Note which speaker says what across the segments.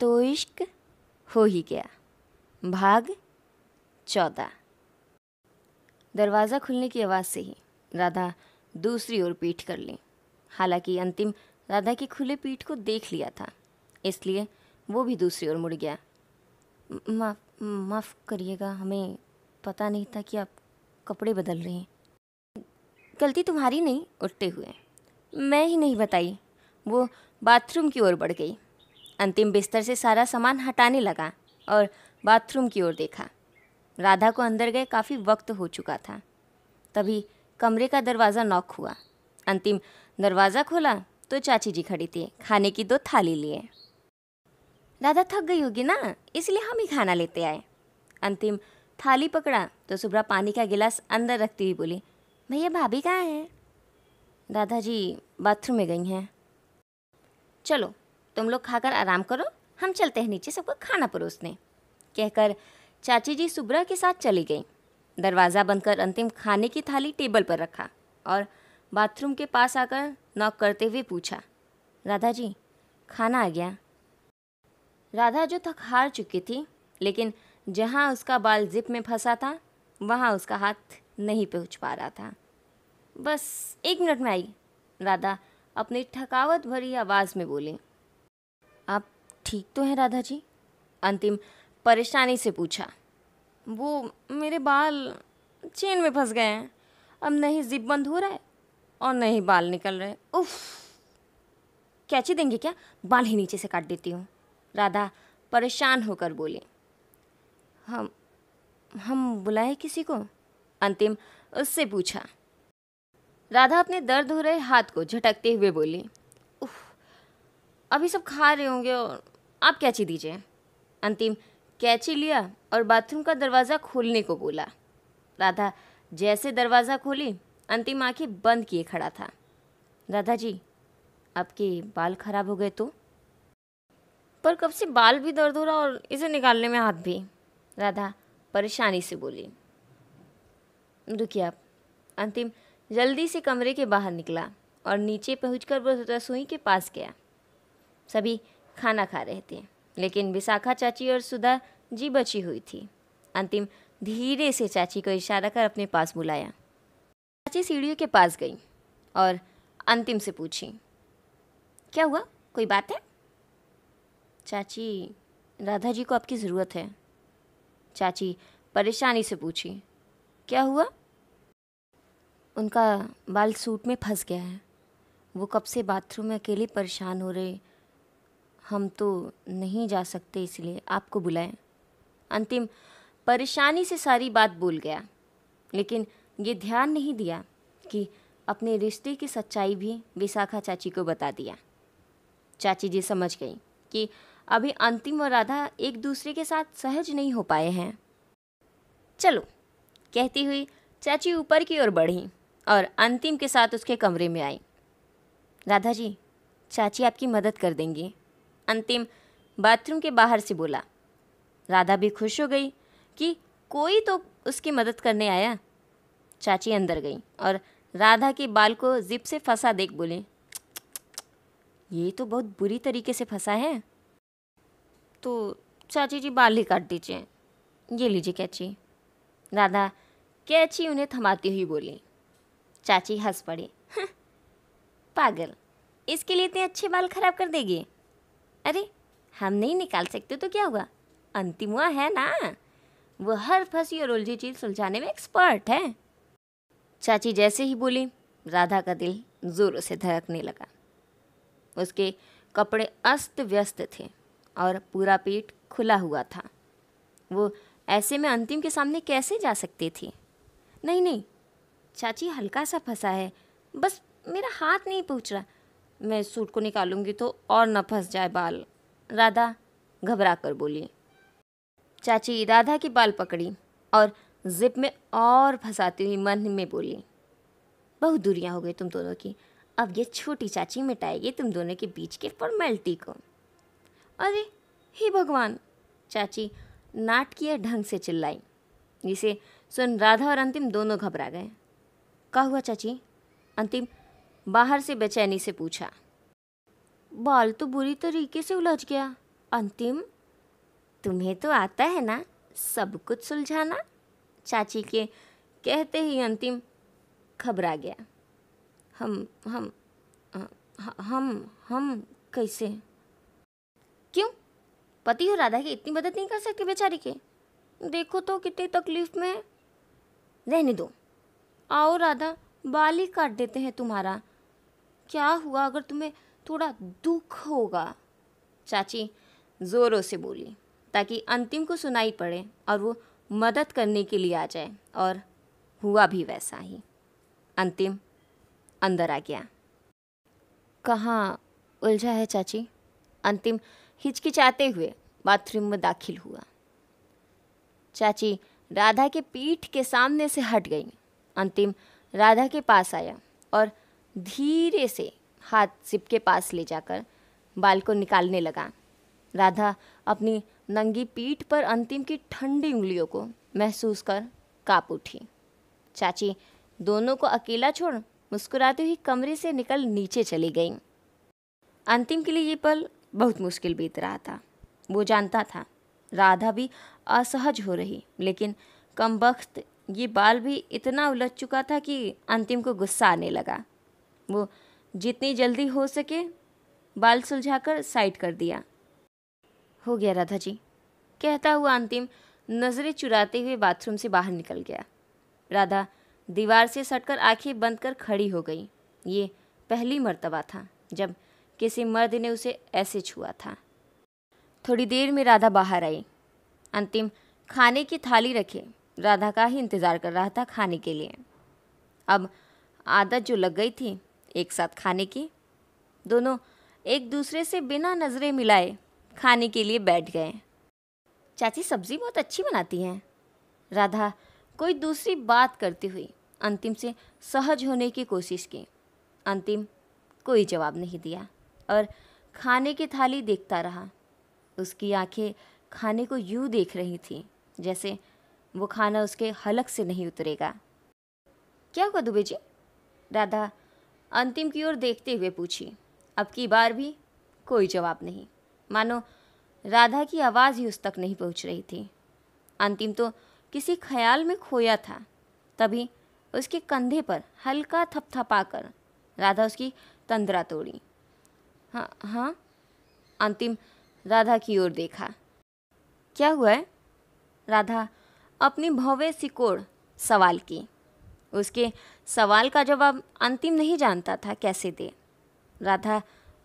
Speaker 1: तो इश्क हो ही गया भाग चौदह दरवाज़ा खुलने की आवाज़ से ही राधा दूसरी ओर पीठ कर ली हालांकि अंतिम राधा की खुले पीठ को देख लिया था इसलिए वो भी दूसरी ओर मुड़ गया माफ माफ़ करिएगा हमें पता नहीं था कि आप कपड़े बदल रहे हैं गलती तुम्हारी नहीं उठते हुए मैं ही नहीं बताई वो बाथरूम की ओर बढ़ गई अंतिम बिस्तर से सारा सामान हटाने लगा और बाथरूम की ओर देखा राधा को अंदर गए काफ़ी वक्त हो चुका था तभी कमरे का दरवाज़ा नॉक हुआ अंतिम दरवाज़ा खोला तो चाची जी खड़ी थी खाने की दो थाली लिए राधा थक गई होगी ना इसलिए हम ही खाना लेते आए अंतिम थाली पकड़ा तो सुब्रा पानी का गिलास अंदर रखती हुई बोली भैया भाभी कहाँ हैं दादाजी बाथरूम में गई हैं चलो तुम लोग खाकर आराम करो हम चलते हैं नीचे सबको खाना परोसने कहकर चाची जी सुब्रा के साथ चली गई दरवाज़ा बंद कर अंतिम खाने की थाली टेबल पर रखा और बाथरूम के पास आकर नॉक करते हुए पूछा राधा जी खाना आ गया राधा जो थक हार चुकी थी लेकिन जहाँ उसका बाल जिप में फंसा था वहाँ उसका हाथ नहीं पहुँच पा रहा था बस एक मिनट में आई राधा अपनी थकावट भरी आवाज़ में बोली आप ठीक तो हैं राधा जी अंतिम परेशानी से पूछा वो मेरे बाल चेन में फंस गए हैं अब नहीं जिप बंद हो रहा है और नहीं बाल निकल रहे उफ कैची देंगे क्या बाल ही नीचे से काट देती हूँ राधा परेशान होकर बोली हम हम बुलाए किसी को अंतिम उससे पूछा राधा अपने दर्द हो रहे हाथ को झटकते हुए बोली अभी सब खा रहे होंगे और आप कैची दीजिए अंतिम कैची लिया और बाथरूम का दरवाज़ा खोलने को बोला राधा जैसे दरवाज़ा खोली अंतिम आंखें बंद किए खड़ा था राधा जी आपके बाल खराब हो गए तो पर कब से बाल भी दर्द हो रहा और इसे निकालने में हाथ भी राधा परेशानी से बोली रुकिए आप अंतिम जल्दी से कमरे के बाहर निकला और नीचे पहुंचकर रसोई के पास गया सभी खाना खा रहे थे लेकिन विशाखा चाची और सुधा जी बची हुई थी अंतिम धीरे से चाची को इशारा कर अपने पास बुलाया चाची सीढ़ियों के पास गई और अंतिम से पूछी क्या हुआ कोई बात है चाची राधा जी को आपकी ज़रूरत है चाची परेशानी से पूछी क्या हुआ उनका बाल सूट में फंस गया है वो कब से बाथरूम में अकेले परेशान हो रही हम तो नहीं जा सकते इसलिए आपको बुलाएं अंतिम परेशानी से सारी बात बोल गया लेकिन ये ध्यान नहीं दिया कि अपने रिश्ते की सच्चाई भी विशाखा चाची को बता दिया चाची जी समझ गई कि अभी अंतिम और राधा एक दूसरे के साथ सहज नहीं हो पाए हैं चलो कहती हुई चाची ऊपर की ओर बढ़ी और अंतिम के साथ उसके कमरे में आई राधा जी चाची आपकी मदद कर देंगी अंतिम बाथरूम के बाहर से बोला राधा भी खुश हो गई कि कोई तो उसकी मदद करने आया चाची अंदर गई और राधा के बाल को जिप से फंसा देख बोले ये तो बहुत बुरी तरीके से फंसा है तो चाची जी बाल ही काट दीजिए ये लीजिए कैची राधा कैची उन्हें थमाती हुई बोली चाची हंस पड़ी हम्म, पागल इसके लिए इतने अच्छे बाल खराब कर देगी अरे हम नहीं निकाल सकते तो क्या हुआ अंतिम हुआ है ना वो हर फंसी और उलझी चीज़ सुलझाने में एक्सपर्ट है चाची जैसे ही बोली राधा का दिल ज़ोरों से धड़कने लगा उसके कपड़े अस्त व्यस्त थे और पूरा पेट खुला हुआ था वो ऐसे में अंतिम के सामने कैसे जा सकती थी नहीं नहीं चाची हल्का सा फंसा है बस मेरा हाथ नहीं पूछ रहा मैं सूट को निकालूंगी तो और न फंस जाए बाल राधा घबरा कर बोली चाची राधा की बाल पकड़ी और जिप में और फंसाती हुई मन में बोली बहुत दूरियाँ हो गई तुम दोनों की अब ये छोटी चाची मिटाएगी तुम दोनों के बीच के फॉर्मेलिटी को अरे हे भगवान चाची नाटकीय ढंग से चिल्लाई जिसे सुन राधा और अंतिम दोनों घबरा गए कहा हुआ चाची अंतिम बाहर से बेचैनी से पूछा बाल तो बुरी तरीके से उलझ गया अंतिम तुम्हें तो आता है ना सब कुछ सुलझाना चाची के कहते ही अंतिम घबरा गया हम हम हम हम कैसे क्यों पति और राधा की इतनी मदद नहीं कर सकते बेचारी के देखो तो कितनी तकलीफ में रहने दो आओ राधा बाल ही काट देते हैं तुम्हारा क्या हुआ अगर तुम्हें थोड़ा दुख होगा चाची ज़ोरों से बोली ताकि अंतिम को सुनाई पड़े और वो मदद करने के लिए आ जाए और हुआ भी वैसा ही अंतिम अंदर आ गया कहाँ उलझा है चाची अंतिम हिचकिचाते हुए बाथरूम में दाखिल हुआ चाची राधा के पीठ के सामने से हट गई अंतिम राधा के पास आया और धीरे से हाथ सिप के पास ले जाकर बाल को निकालने लगा राधा अपनी नंगी पीठ पर अंतिम की ठंडी उंगलियों को महसूस कर काप उठी चाची दोनों को अकेला छोड़ मुस्कुराते हुए कमरे से निकल नीचे चली गई अंतिम के लिए ये पल बहुत मुश्किल बीत रहा था वो जानता था राधा भी असहज हो रही लेकिन कम वक्त ये बाल भी इतना उलझ चुका था कि अंतिम को गुस्सा आने लगा वो जितनी जल्दी हो सके बाल सुलझाकर साइड कर दिया हो गया राधा जी कहता हुआ अंतिम नज़रें चुराते हुए बाथरूम से बाहर निकल गया राधा दीवार से सटकर आंखें बंद कर खड़ी हो गई ये पहली मर्तबा था जब किसी मर्द ने उसे ऐसे छुआ था थोड़ी देर में राधा बाहर आई अंतिम खाने की थाली रखे राधा का ही इंतज़ार कर रहा था खाने के लिए अब आदत जो लग गई थी एक साथ खाने की दोनों एक दूसरे से बिना नज़रें मिलाए खाने के लिए बैठ गए चाची सब्ज़ी बहुत अच्छी बनाती हैं राधा कोई दूसरी बात करती हुई अंतिम से सहज होने की कोशिश की अंतिम कोई जवाब नहीं दिया और खाने की थाली देखता रहा उसकी आंखें खाने को यूँ देख रही थीं जैसे वो खाना उसके हलक से नहीं उतरेगा क्या हुआ दुबे जी राधा अंतिम की ओर देखते हुए पूछी अब की बार भी कोई जवाब नहीं मानो राधा की आवाज़ ही उस तक नहीं पहुंच रही थी अंतिम तो किसी ख्याल में खोया था तभी उसके कंधे पर हल्का थपथपाकर राधा उसकी तंद्रा तोड़ी हाँ हाँ अंतिम राधा की ओर देखा क्या हुआ है राधा अपनी भव्य सिकोड़ सवाल की उसके सवाल का जवाब अंतिम नहीं जानता था कैसे दे राधा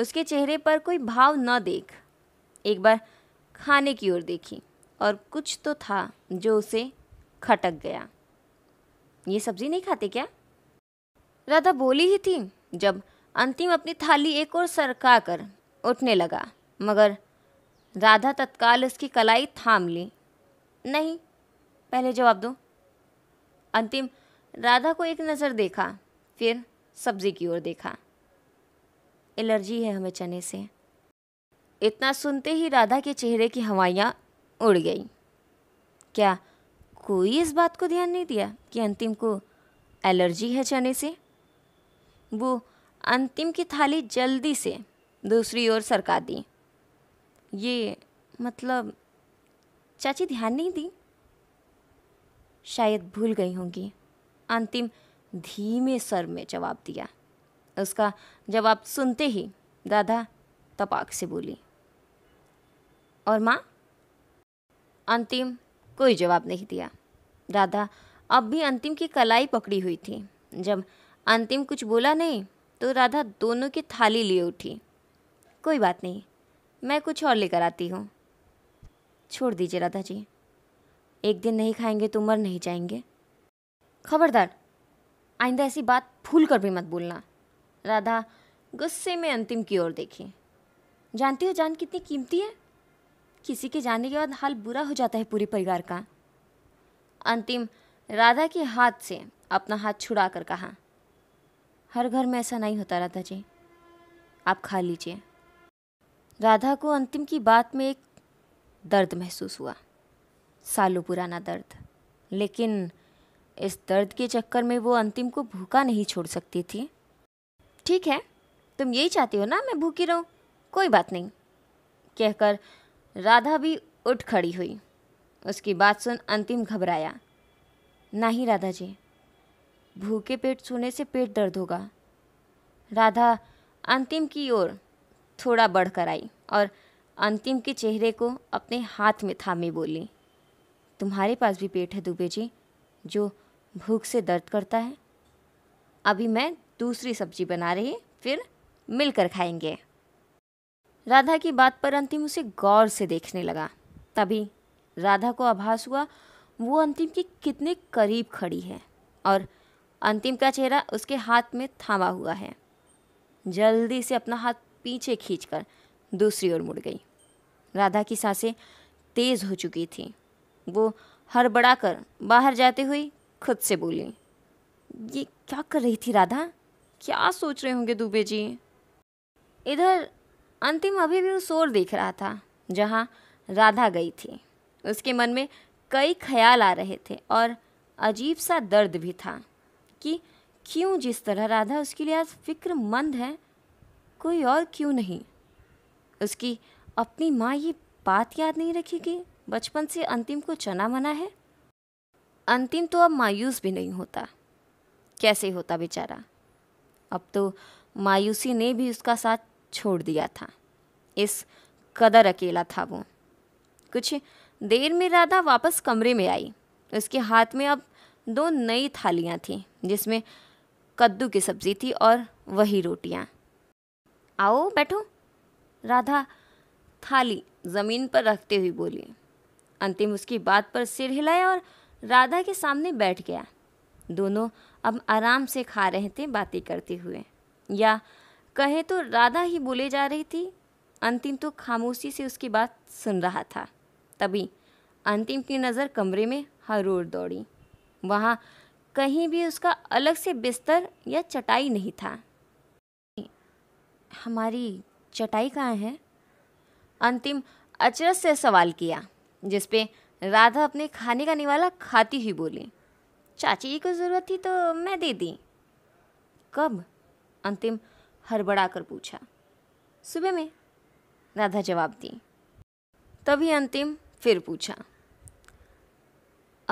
Speaker 1: उसके चेहरे पर कोई भाव न देख एक बार खाने की ओर देखी और कुछ तो था जो उसे खटक गया ये सब्जी नहीं खाते क्या राधा बोली ही थी जब अंतिम अपनी थाली एक और सरका कर उठने लगा मगर राधा तत्काल उसकी कलाई थाम ली नहीं पहले जवाब दो अंतिम राधा को एक नज़र देखा फिर सब्जी की ओर देखा एलर्जी है हमें चने से इतना सुनते ही राधा के चेहरे की हवाइयाँ उड़ गई क्या कोई इस बात को ध्यान नहीं दिया कि अंतिम को एलर्जी है चने से वो अंतिम की थाली जल्दी से दूसरी ओर सरका दी ये मतलब चाची ध्यान नहीं दी शायद भूल गई होंगी अंतिम धीमे स्वर में जवाब दिया उसका जवाब सुनते ही दादा तपाक से बोली और माँ अंतिम कोई जवाब नहीं दिया दादा अब भी अंतिम की कलाई पकड़ी हुई थी जब अंतिम कुछ बोला नहीं तो राधा दोनों की थाली लिए उठी कोई बात नहीं मैं कुछ और लेकर आती हूँ छोड़ दीजिए राधा जी एक दिन नहीं खाएंगे तो मर नहीं जाएंगे खबरदार आइंदा ऐसी बात भूल कर भी मत बोलना राधा गुस्से में अंतिम की ओर देखी जानती हो जान कितनी कीमती है किसी के जाने के बाद हाल बुरा हो जाता है पूरे परिवार का अंतिम राधा के हाथ से अपना हाथ छुड़ा कर कहा हर घर में ऐसा नहीं होता राधा जी आप खा लीजिए राधा को अंतिम की बात में एक दर्द महसूस हुआ सालों पुराना दर्द लेकिन इस दर्द के चक्कर में वो अंतिम को भूखा नहीं छोड़ सकती थी ठीक है तुम यही चाहती हो ना मैं भूखी रहूं कोई बात नहीं कहकर राधा भी उठ खड़ी हुई उसकी बात सुन अंतिम घबराया नहीं राधा जी भूखे पेट सोने से पेट दर्द होगा राधा अंतिम की ओर थोड़ा बढ़कर आई और अंतिम के चेहरे को अपने हाथ में थामे बोली तुम्हारे पास भी पेट है दुबे जी जो भूख से दर्द करता है अभी मैं दूसरी सब्जी बना रही फिर मिलकर खाएंगे राधा की बात पर अंतिम उसे गौर से देखने लगा तभी राधा को आभास हुआ वो अंतिम के कितने करीब खड़ी है और अंतिम का चेहरा उसके हाथ में थामा हुआ है जल्दी से अपना हाथ पीछे खींचकर दूसरी ओर मुड़ गई राधा की सांसें तेज़ हो चुकी थी वो हड़बड़ाकर बाहर जाते हुए खुद से बोली ये क्या कर रही थी राधा क्या सोच रहे होंगे दुबे जी इधर अंतिम अभी भी उस ओर देख रहा था जहाँ राधा गई थी उसके मन में कई ख्याल आ रहे थे और अजीब सा दर्द भी था कि क्यों जिस तरह राधा उसके लिए आज फिक्रमंद है कोई और क्यों नहीं उसकी अपनी माँ ये बात याद नहीं रखेगी बचपन से अंतिम को चना मना है अंतिम तो अब मायूस भी नहीं होता कैसे होता बेचारा अब तो मायूसी ने भी उसका साथ छोड़ दिया था इस कदर अकेला था वो कुछ देर में राधा वापस कमरे में आई उसके हाथ में अब दो नई थालियाँ थीं जिसमें कद्दू की सब्जी थी और वही रोटियाँ आओ बैठो राधा थाली ज़मीन पर रखते हुए बोली अंतिम उसकी बात पर सिर हिलाया और राधा के सामने बैठ गया दोनों अब आराम से खा रहे थे बातें करते हुए या कहे तो राधा ही बोले जा रही थी अंतिम तो खामोशी से उसकी बात सुन रहा था तभी अंतिम की नज़र कमरे में ओर दौड़ी वहाँ कहीं भी उसका अलग से बिस्तर या चटाई नहीं था हमारी चटाई कहाँ है अंतिम अचरज से सवाल किया जिसपे राधा अपने खाने का निवाला खाती हुई बोली चाची जी को ज़रूरत थी तो मैं दे दी कब अंतिम हड़बड़ा कर पूछा सुबह में राधा जवाब दी तभी अंतिम फिर पूछा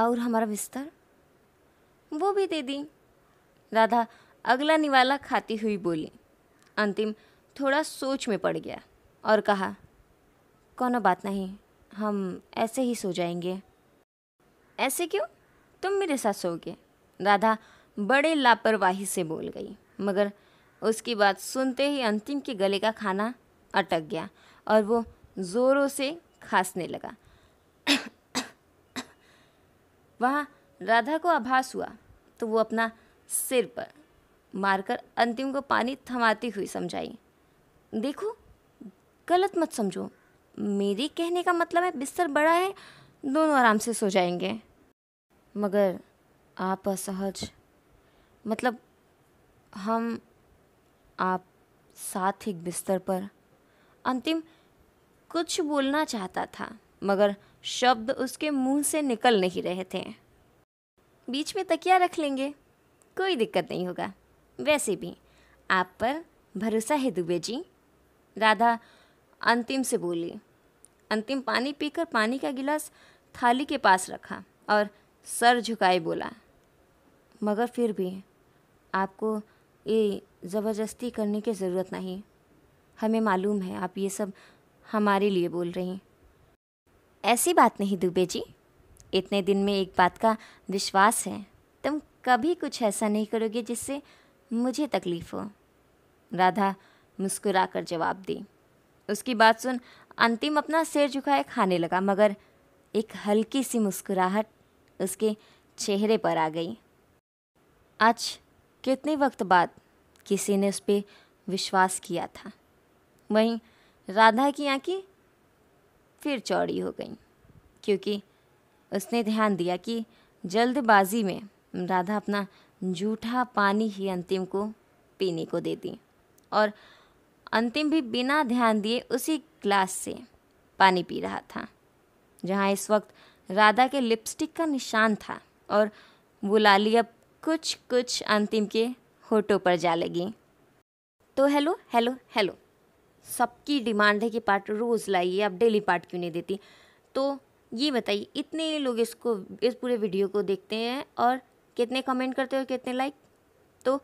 Speaker 1: और हमारा बिस्तर वो भी दे दी राधा अगला निवाला खाती हुई बोली अंतिम थोड़ा सोच में पड़ गया और कहा कोनो बात नहीं हम ऐसे ही सो जाएंगे ऐसे क्यों तुम मेरे साथ सोगे राधा बड़े लापरवाही से बोल गई मगर उसकी बात सुनते ही अंतिम के गले का खाना अटक गया और वो ज़ोरों से खांसने लगा वहाँ राधा को आभास हुआ तो वो अपना सिर पर मारकर अंतिम को पानी थमाती हुई समझाई देखो गलत मत समझो मेरे कहने का मतलब है बिस्तर बड़ा है दोनों आराम से सो जाएंगे मगर आप असहज मतलब हम आप साथ एक बिस्तर पर अंतिम कुछ बोलना चाहता था मगर शब्द उसके मुंह से निकल नहीं रहे थे बीच में तकिया रख लेंगे कोई दिक्कत नहीं होगा वैसे भी आप पर भरोसा है दुबे जी राधा अंतिम से बोली अंतिम पानी पीकर पानी का गिलास थाली के पास रखा और सर झुकाए बोला मगर फिर भी आपको ये ज़बरदस्ती करने की ज़रूरत नहीं हमें मालूम है आप ये सब हमारे लिए बोल रही हैं ऐसी बात नहीं दुबे जी इतने दिन में एक बात का विश्वास है तुम कभी कुछ ऐसा नहीं करोगे जिससे मुझे तकलीफ़ हो राधा मुस्कुरा कर जवाब दी उसकी बात सुन अंतिम अपना सिर झुकाए खाने लगा मगर एक हल्की सी मुस्कुराहट उसके चेहरे पर आ गई आज कितने वक्त बाद किसी ने उस पर विश्वास किया था वहीं राधा की आंखें फिर चौड़ी हो गईं क्योंकि उसने ध्यान दिया कि जल्दबाजी में राधा अपना जूठा पानी ही अंतिम को पीने को दे दी और अंतिम भी बिना ध्यान दिए उसी ग्लास से पानी पी रहा था जहाँ इस वक्त राधा के लिपस्टिक का निशान था और वो लाली अब कुछ कुछ अंतिम के होठों पर जा लगी तो हेलो हेलो हेलो सबकी डिमांड है कि पार्ट रोज़ लाइए आप डेली पार्ट क्यों नहीं देती तो ये बताइए इतने लोग इसको इस पूरे वीडियो को देखते हैं और कितने कमेंट करते हो और कितने लाइक तो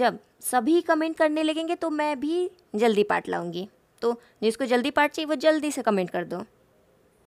Speaker 1: जब सभी कमेंट करने लगेंगे तो मैं भी जल्दी पार्ट लाऊंगी तो जिसको जल्दी पार्ट चाहिए वो जल्दी से कमेंट कर दो